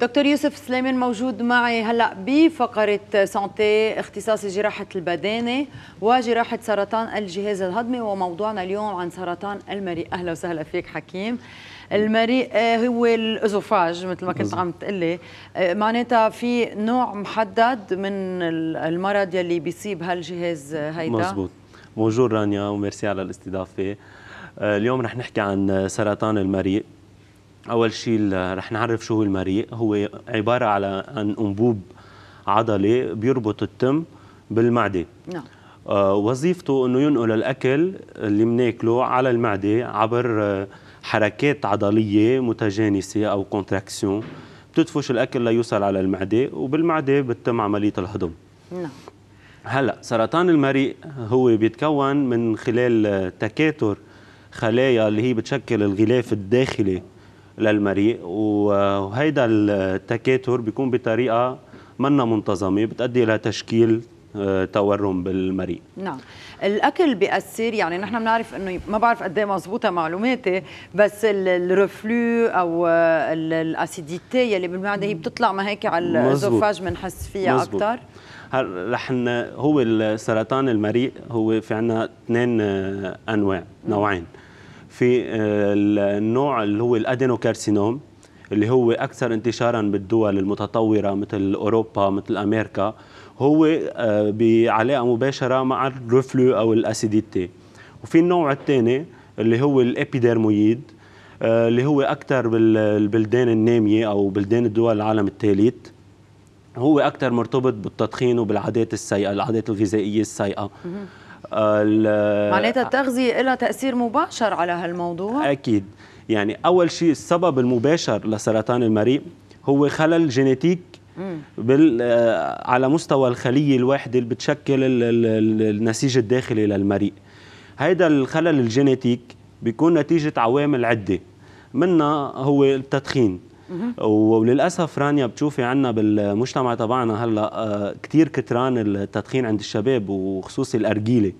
دكتور يوسف سليمان موجود معي هلا بفقره سانتي اختصاصي جراحه البدانه وجراحه سرطان الجهاز الهضمي وموضوعنا اليوم عن سرطان المريء اهلا وسهلا فيك حكيم المريء آه، هو الازوفاج مثل ما كنت عم تقلي آه، معناتها في نوع محدد من المرض يلي بيصيب هالجهاز هيدا مزبوط بونجور رانيا وميرسي على الاستضافه آه، اليوم رح نحكي عن سرطان المريء اول شيء رح نعرف شو هو المريء هو عباره على عن انبوب عضلي بيربط التم بالمعده نعم آه، وظيفته انه ينقل الاكل اللي بناكله على المعده عبر آه، حركات عضليه متجانسه او كونتراكسيون بتدفش الاكل ليوصل على المعده وبالمعده بتتم عمليه الهضم نعم هلا سرطان المريء هو بيتكون من خلال آه، تكاثر خلايا اللي هي بتشكل الغلاف الداخلي للمريء وهيدا التكاثر بيكون بطريقه منا منتظمه بتؤدي الى تشكيل آه، تورم بالمريء نعم الاكل بياثر يعني نحن بنعرف انه ما بعرف قد ايه مضبوطه معلوماتي بس الرفلو او الاسيديتي يلي بالمعده هي بتطلع ما هيك على الازوفاج بنحس فيها اكثر رح هو السرطان المريء هو في عنا اثنين آه، انواع نعم. نوعين في آه، النوع اللي هو الادينوكارسينوم اللي هو اكثر انتشارا بالدول المتطوره مثل اوروبا مثل امريكا هو آه، بعلاقه مباشره مع الرفلو او الاسيديتي وفي النوع الثاني اللي هو الابيديرمويد آه، اللي هو اكثر بالبلدان الناميه او بلدان الدول العالم الثالث هو اكثر مرتبط بالتدخين وبالعادات السيئه العادات الغذائيه السيئه معناتها التغذية لها تأثير مباشر على هالموضوع؟ أكيد يعني أول شيء السبب المباشر لسرطان المريء هو خلل جينيتيك بال آه، على مستوى الخلية الواحدة اللي بتشكل النسيج الداخلي للمريء هيدا الخلل الجينيتيك بيكون نتيجة عوامل عدة منها هو التدخين وللاسف رانيا بتشوفي عنا بالمجتمع تبعنا هلا آه، كثير كتران التدخين عند الشباب وخصوصي الارجيله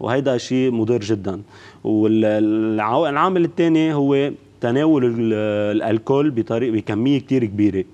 وهيدا شيء مضر جدا والعامل الثاني هو تناول الالكول بطريقه بكميه كثير كبيره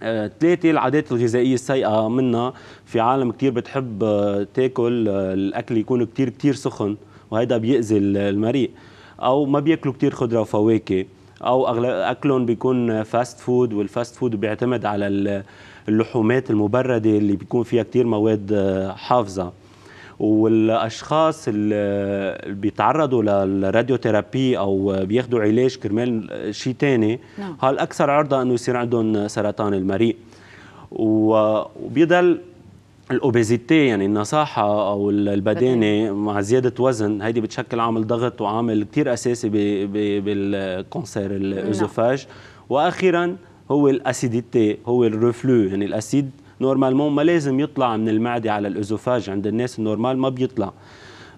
ثلاثة آه، العادات الغذائية السيئة منها في عالم كثير بتحب آه، تاكل الأكل يكون كثير كثير سخن وهيدا بيأذي المريء أو ما بياكلوا كثير خضرة وفواكه او اكلهم بيكون فاست فود والفاست فود بيعتمد على اللحومات المبرده اللي بيكون فيها كثير مواد آه، حافظه والاشخاص اللي بيتعرضوا للراديوثيرابي او بياخذوا علاج كرمال آه، شيء ثاني نعم. هالاكثر عرضه انه يصير عندهم سرطان المريء وبيضل الاوبيزيتي يعني النصاحه او البدانه مع زياده وزن هيدي بتشكل عامل ضغط وعامل كثير اساسي بالكونسير نعم. الاوزوفاج واخيرا هو الاسيديتي هو الرفلو يعني الاسيد نورمالمون ما لازم يطلع من المعده على الاوزوفاج عند الناس النورمال ما بيطلع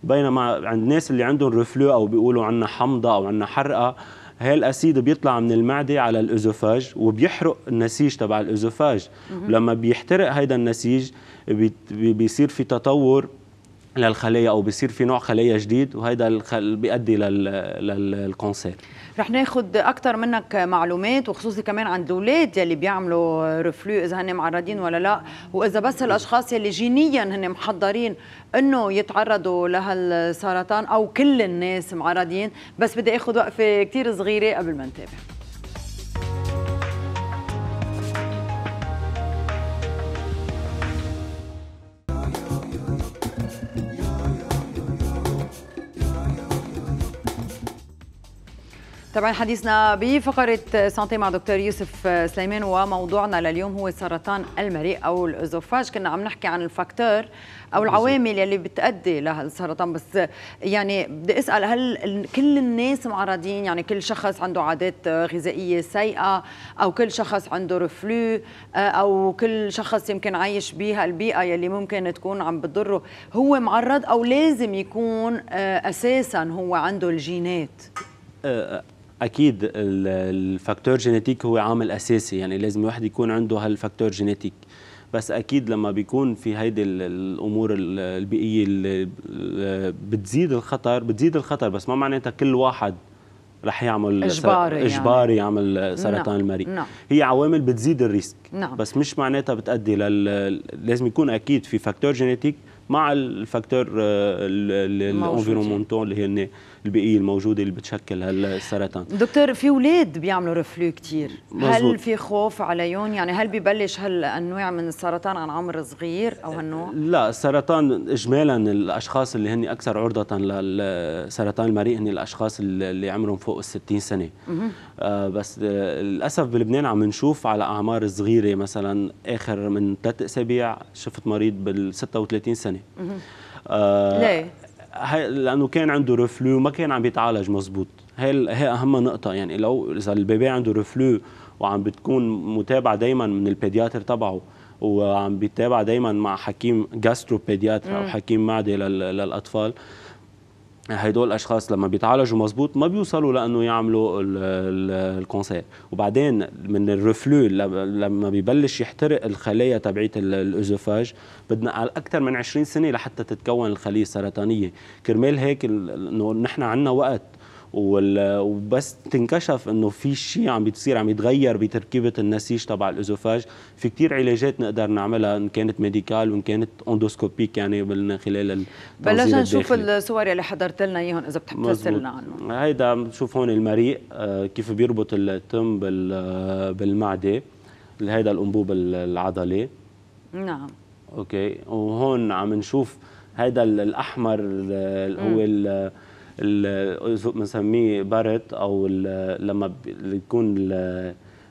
بينما عند الناس اللي عندهم رفلو او بيقولوا عندنا حمضه او عندنا حرقه هاي الاسيد بيطلع من المعده على الاوزوفاج وبيحرق النسيج تبع الاوزوفاج ولما بيحترق هيدا النسيج بيصير في تطور للخليه او بيصير في نوع خليه جديد وهذا بيؤدي للكونسير رح ناخد اكثر منك معلومات وخصوصي كمان عند الاولاد يلي بيعملوا رفلو اذا هن معرضين ولا لا واذا بس الاشخاص يلي جينيا هن محضرين انه يتعرضوا لهالسرطان او كل الناس معرضين بس بدي اخذ وقفه كثير صغيره قبل ما نتابع طبعا حديثنا بفقرة سانتي مع دكتور يوسف آه، سليمان وموضوعنا لليوم هو سرطان المريء أو الأزوفاج كنا عم نحكي عن الفاكتور أو العوامل يلي بتأدي لهالسرطان بس آه، يعني بدي أسأل هل كل الناس معرضين يعني كل شخص عنده عادات غذائية سيئة أو كل شخص عنده رفلو آه، أو كل شخص يمكن عايش بها البيئة يلي ممكن تكون عم بتضره هو معرض أو لازم يكون أساسا هو عنده الجينات اكيد الفاكتور جينيتيك هو عامل اساسي يعني لازم الواحد يكون عنده هالفاكتور جينيتيك بس اكيد لما بيكون في هيدي الامور البيئيه اللي بتزيد الخطر بتزيد الخطر بس ما معناتها كل واحد رح يعمل اجباري يعني. اجباري يعمل سرطان نعم. المريء نعم. هي عوامل بتزيد الريسك نعم. بس مش معناتها بتادي لل... لازم يكون اكيد في فاكتور جينيتيك مع الفاكتور آه، الانفيرومونتون اللي هن البيئيه الموجوده اللي بتشكل هالسرطان دكتور في اولاد بيعملوا رفلو كثير هل في خوف عليهم يعني هل ببلش هالانواع من السرطان عن عمر صغير او هالنوع لا السرطان اجمالا الاشخاص اللي هن اكثر عرضه للسرطان المريء هن الاشخاص اللي عمرهم فوق ال 60 سنه آه بس للاسف بلبنان عم نشوف على اعمار صغيره مثلا اخر من ثلاث اسابيع شفت مريض بال 36 سنه آه ليه هي لانه كان عنده رفلو وما كان عم بيتعالج مزبوط هي هي اهم نقطه يعني لو اذا البيبي عنده رفلو وعم بتكون متابعه دائما من البيدياتر تبعه وعم بيتابع دائما مع حكيم جاسترو بيدياتر او حكيم معده للاطفال هدول الاشخاص لما بيتعالجوا مزبوط ما بيوصلوا لانه يعملوا الكونسير وبعدين من الرفلو لما ببلش يحترق الخلايا تبعيه الاوزوفاج بدنا على اكثر من 20 سنه لحتى تتكون الخليه السرطانيه كرمال هيك انه نحن عندنا وقت وبس تنكشف انه في شيء عم بتصير عم يتغير بتركيبه النسيج تبع الاوزوفاج في كثير علاجات نقدر نعملها ان كانت ميديكال وان كانت اندوسكوبيك يعني من خلال بلشنا نشوف الصور اللي حضرت لنا اياهم اذا بتحب تحكي لنا عنهم هيدا بنشوف هون المريء آه، كيف بيربط التم بالمعده هيدا الانبوب العضلي نعم اوكي وهون عم نشوف هذا الاحمر هو بنسميه بارت او لما بيكون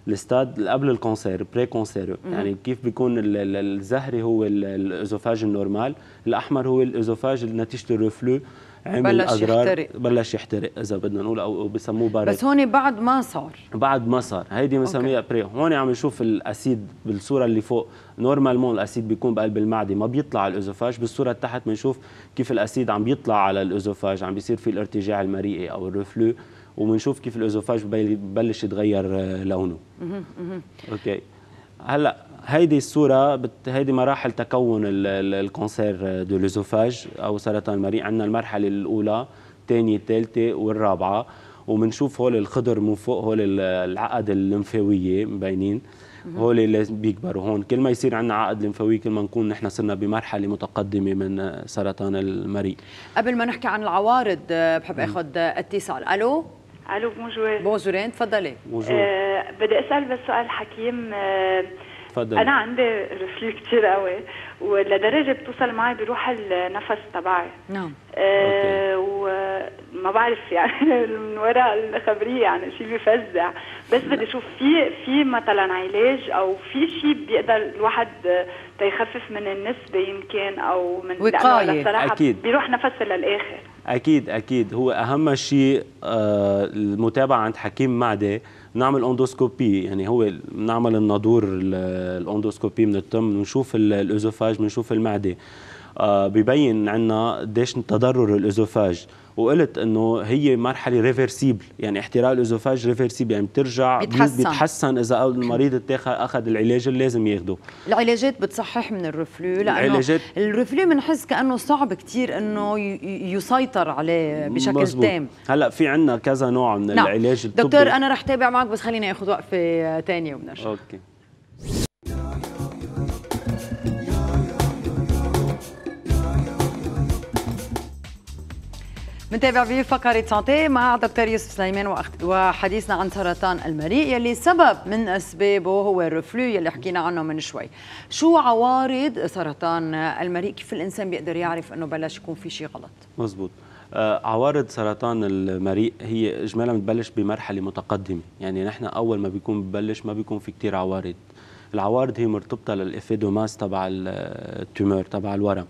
الاستاد قبل الكونسير بري كونسير يعني كيف بيكون الزهري هو الازوفاج النورمال الاحمر هو الازوفاج نتيجه الرفلو عمل بلش اضرار يحترق. بلش يحترق اذا بدنا نقول او بسموه بارد بس هون بعد ما صار بعد ما صار هيدي بنسميها بري هون عم نشوف الاسيد بالصوره اللي فوق نورمالمون الاسيد بيكون بقلب المعده ما بيطلع على الاوزوفاج بالصوره اللي تحت بنشوف كيف الاسيد عم بيطلع على الاوزوفاج عم بيصير في الارتجاع المريئي او الرفلو وبنشوف كيف الاوزوفاج ببلش يتغير آه، لونه اوكي هلا هيدي الصورة بت... هيدي مراحل تكون الكونسير دو لوزوفاج أو سرطان المريء عندنا المرحلة الأولى الثانية الثالثة والرابعة وبنشوف هول الخضر من فوق هول العقد الليمفاوية مبينين هول اللي بيكبروا هون كل ما يصير عندنا عقد لمفاوي كل ما نكون نحن صرنا بمرحله متقدمه من سرطان المريء قبل ما نحكي عن العوارض بحب اخذ اتصال الو الو بونجور بونجورين تفضلي بونجور آه بدي اسال بس سؤال حكيم آه تفضل انا عندي رفلي كتير قوي ولدرجه بتوصل معي بروح النفس تبعي نعم آه وما بعرف يعني من وراء الخبريه يعني شيء بفزع بس بدي اشوف في في مثلا علاج او في شيء بيقدر الواحد تيخفف من النسبه يمكن او من وقايه اكيد بيروح نفسي للاخر اكيد اكيد هو اهم شيء آه، المتابعه عند حكيم معده نعمل اندوسكوبي يعني هو نعمل النادور الاندوسكوبي من التم نشوف الاوزوفاج بنشوف المعده آه، ببين عنا قديش تضرر الاوزوفاج وقلت انه هي مرحله ريفرسيبل يعني احتراق الاوزوفاج ريفرسيبل يعني بترجع بيتحسن, بيتحسن اذا المريض اخذ العلاج اللي لازم ياخده العلاجات بتصحح من الرفلو لانه العلاجات الرفلو بنحس كانه صعب كثير انه يسيطر عليه بشكل مزبوط. تام هلا في عندنا كذا نوع من نعم. العلاج الطبي دكتور انا رح تابع معك بس خليني اخذ وقفه ثانيه وبنرجع اوكي منتابع في فقرة سانتي مع دكتور يوسف سليمان وحديثنا عن سرطان المريء يلي سبب من أسبابه هو الرفلو يلي حكينا عنه من شوي شو عوارض سرطان المريء كيف الإنسان بيقدر يعرف أنه بلش يكون في شيء غلط مزبوط آه، عوارض سرطان المريء هي اجمالا بتبلش بمرحله متقدمه يعني نحن اول ما بيكون ببلش ما بيكون في كتير عوارض العوارض هي مرتبطه للافيدوماس تبع التومور تبع الورم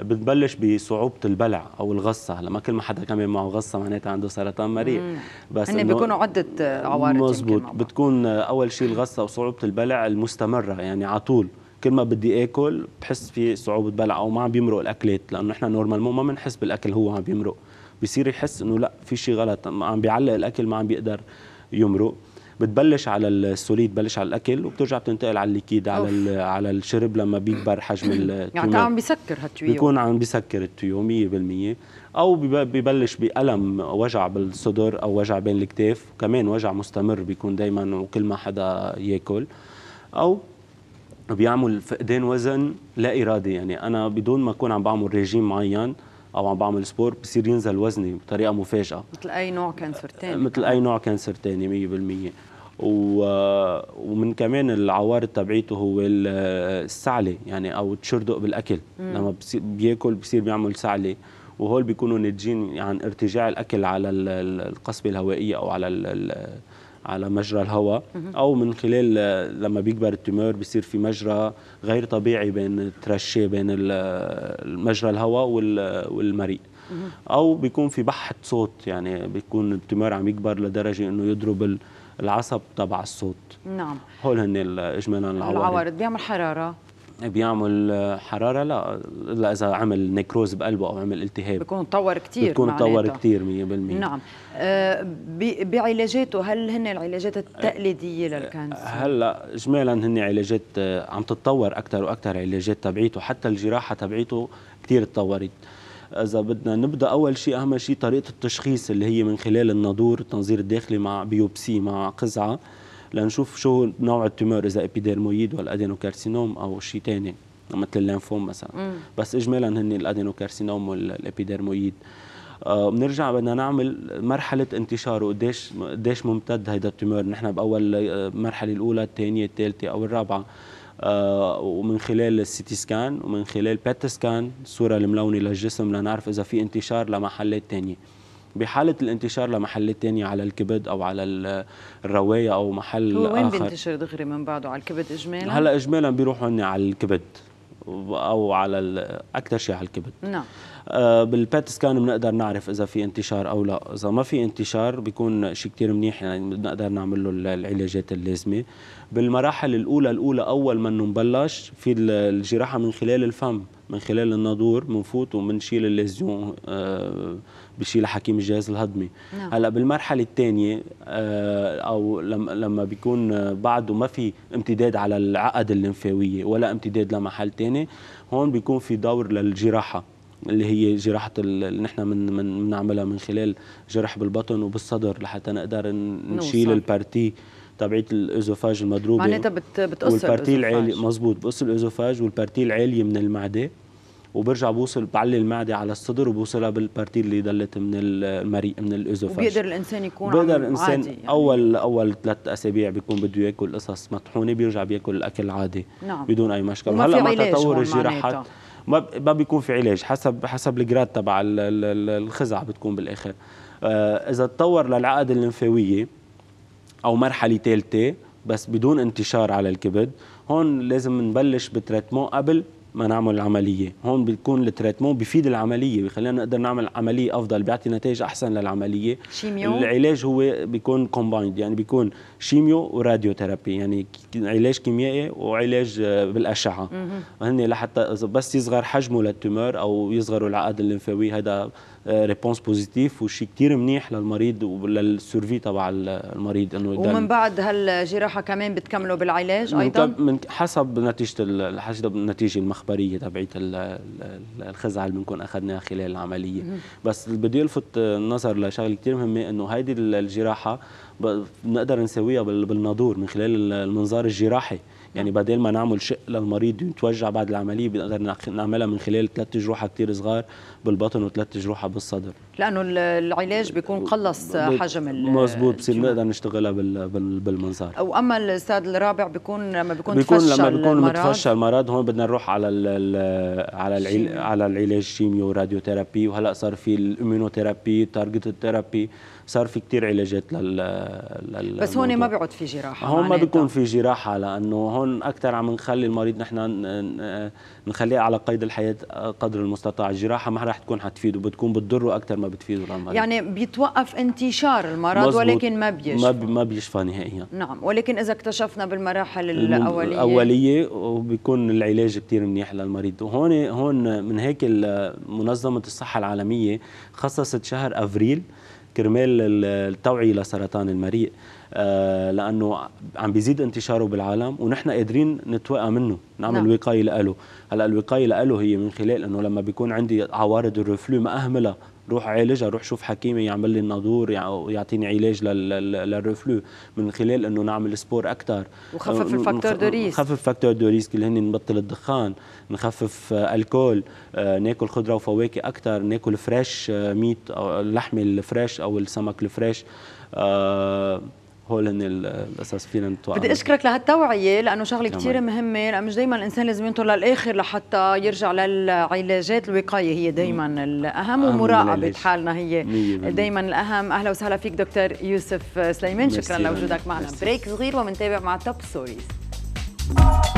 بتبلش بصعوبه البلع او الغصه هلا ما كل ما حدا كمان معه غصه معناتها عنده سرطان مريء بس هن بيكونوا عده عوارض مزبوط بتكون اول شيء الغصه وصعوبه البلع المستمره يعني على طول كل ما بدي اكل بحس في صعوبه بلع او ما عم بيمرق الاكلات لانه نحن نورمال ما بنحس بالاكل هو عم بيمرق بصير يحس انه لا في شيء غلط عم بيعلق الاكل ما عم بيقدر يمرق بتبلش على السوليد بلش على الاكل وبترجع بتنتقل على الليكيد على على الشرب لما بيكبر حجم التيوم يعني عم بيسكر هالتيوم بيكون عم بيسكر التيوم 100% او ببلش بألم وجع بالصدر او وجع بين الكتاف كمان وجع مستمر بيكون دائما وكل ما حدا ياكل او بيعمل فقدان وزن لا ارادي يعني انا بدون ما اكون عم بعمل ريجيم معين او عم بعمل سبور بصير ينزل وزني بطريقه مفاجئه مثل اي نوع كانسر ثاني آه، مثل اي نوع كانسر ثاني 100% و... آه، ومن كمان العوارض تبعيته هو آه، السعله يعني او تشردق بالاكل مم. لما بصير بياكل بصير بيعمل سعله وهول بيكونوا ناتجين عن ارتجاع الاكل على القصبه الهوائيه او على على مجرى الهواء او من خلال آه، لما بيكبر التيمور بيصير في مجرى غير طبيعي بين الترشي بين آه، مجرى الهواء آه، والمريء او بيكون في بحه صوت يعني بيكون التيمور عم يكبر لدرجه انه يضرب العصب تبع الصوت نعم هول هن اجمالا العوارض العوارض بيعمل حراره بيعمل حراره لا الا اذا عمل نيكروز بقلبه او عمل التهاب بيكون تطور كثير بيكون تطور كثير 100% نعم آه بعلاجاته هل هن العلاجات التقليديه آه، للكانسر هلا اجمالا هن علاجات آه، عم تتطور اكثر واكثر علاجات تبعيته حتى الجراحه تبعيته كثير تطورت اذا بدنا نبدا اول شيء اهم شيء طريقه التشخيص اللي هي من خلال النادور التنظير الداخلي مع بيوبسي مع قزعه لنشوف شو نوع التيمور اذا ابيديرمويد ولا ادينوكارسينوم او شيء ثاني مثل اللينفوم مثلا مم. بس اجمالا هن الادينوكارسينوم والابيديرمويد آه، بنرجع بدنا نعمل مرحله انتشار وقديش قديش ممتد هيدا التيمور نحن باول المرحله آه، الاولى الثانيه الثالثه او الرابعه آه ومن خلال السيتي سكان ومن خلال بيت سكان الصوره الملونه للجسم لنعرف اذا في انتشار لمحلات ثانيه بحالة الانتشار لمحل تاني على الكبد أو على الرواية أو محل هو وين آخر بينتشر دغري من بعده على الكبد إجمالا؟ هلا إجمالا بيروحوا هن على الكبد أو على أكثر شيء على الكبد نعم آه بالبات سكان بنقدر نعرف إذا في انتشار أو لا إذا ما في انتشار بيكون شيء كتير منيح يعني بنقدر نعمل له العلاجات اللازمة بالمراحل الأولى الأولى أول ما نبلش في الجراحة من خلال الفم من خلال الناظور بنفوت وبنشيل الليزيون آه بشيل حكيم الجهاز الهضمي نعم. هلا بالمرحله الثانيه آه، او لما بيكون بعده ما في امتداد على العقد الليمفاويه ولا امتداد لمحل ثاني هون بيكون في دور للجراحه اللي هي جراحة اللي نحن من من بنعملها من خلال جرح بالبطن وبالصدر لحتى نقدر نشيل البارتي تبعيه الايزوفاج المضروبه معناتها بتقص البارتي العالي مزبوط بقص الايزوفاج والبارتي العاليه من المعده وبرجع بوصل بعلي المعده على الصدر وبوصلها بالبارتي اللي ضلت من المريء من الازوفاج بيقدر الانسان يكون بيقدر الانسان عادي يعني. اول اول ثلاث اسابيع بيكون بده ياكل قصص مطحونه بيرجع بياكل الاكل عادي نعم. بدون اي مشكله وهلا مع تطور الجراحات ما ما بيكون في علاج حسب حسب الجراد تبع الخزعه بتكون بالاخر آه، اذا تطور للعقد الليمفاويه او مرحله ثالثه بس بدون انتشار على الكبد هون لازم نبلش بتريتمون قبل ما نعمل العمليه هون بيكون التريتمون بيفيد العمليه بخلينا نقدر نعمل عمليه افضل بيعطي نتائج احسن للعمليه شيميو العلاج هو بيكون كومبايند يعني بيكون شيميو وراديو ثيرابي يعني علاج كيميائي وعلاج آه، بالاشعه هن لحتى بس يصغر حجمه للتومور او يصغروا العقد الليمفاوي هذا ريبونس بوزيتيف وشيء كثير منيح للمريض وللسيرفي تبع المريض انه ومن بعد هالجراحه كمان بتكملوا بالعلاج ايضا من حسب نتيجه حسب النتيجه المخبريه تبعت الخزعه اللي بنكون اخذناها خلال العمليه بس بدي الفت النظر لشغله كثير مهمه انه هيدي الجراحه بنقدر نسويها بالنادور من خلال المنظار الجراحي يعني بدل ما نعمل شق للمريض يتوجع بعد العمليه بنقدر نعملها من خلال ثلاث جروحه كتير صغار بالبطن وثلاث جروحه بالصدر لانه العلاج بيكون قلص حجم ال مزبوط بصير نقدر نشتغلها بالمنظار واما الاستاذ الرابع بيكون لما بيكون, بيكون لما بيكون المرض متفشى المرض هون بدنا نروح على على ال على العلاج الشيميو ثيرابي وهلا صار في الاميونوثيرابي تارجت ثيرابي صار في كتير علاجات لل, لل... بس هون ما بيعود في جراحه هون ما بيكون في جراحه لانه هون اكثر عم نخلي المريض نحن نخليه على قيد الحياه قدر المستطاع الجراحه ما راح تكون حتفيده بتكون بتضره اكثر ما بتفيد ولا المريض يعني بيتوقف انتشار المرض ولكن ما بيشفى ما, ما بيشفى نهائيا نعم ولكن اذا اكتشفنا بالمراحل الاوليه الاوليه وبيكون العلاج كثير منيح للمريض وهون هون من هيك منظمه الصحه العالميه خصصت شهر افريل كرمال التوعيه لسرطان المريء آه، لانه عم بيزيد انتشاره بالعالم ونحن قادرين نتوقع منه نعمل نعم. وقايه له هلا الوقايه له هي من خلال انه لما بيكون عندي عوارض الرفلو ما اهملها روح عالجها روح شوف حكيمي يعمل لي الناظور يعطيني علاج للرفلو من خلال انه نعمل سبور اكثر وخفف الفاكتور دو ريسك نخفف فاكتور دو ريسك اللي هن نبطل الدخان نخفف آه، الكول آه، ناكل خضره وفواكه اكثر ناكل فريش آه، ميت او اللحمه الفريش او السمك الفريش هول هن الاساس فينا نتوقع بدي اشكرك لهالتوعيه لانه شغله نعم. كثير مهمه لانه مش دائما الانسان لازم ينطر للاخر لحتى يرجع للعلاجات الوقايه هي دائما الاهم ومراقبه حالنا هي دائما الاهم اهلا وسهلا فيك دكتور يوسف سليمان شكرا لوجودك معنا بريك صغير ومنتابع مع توب ستوريز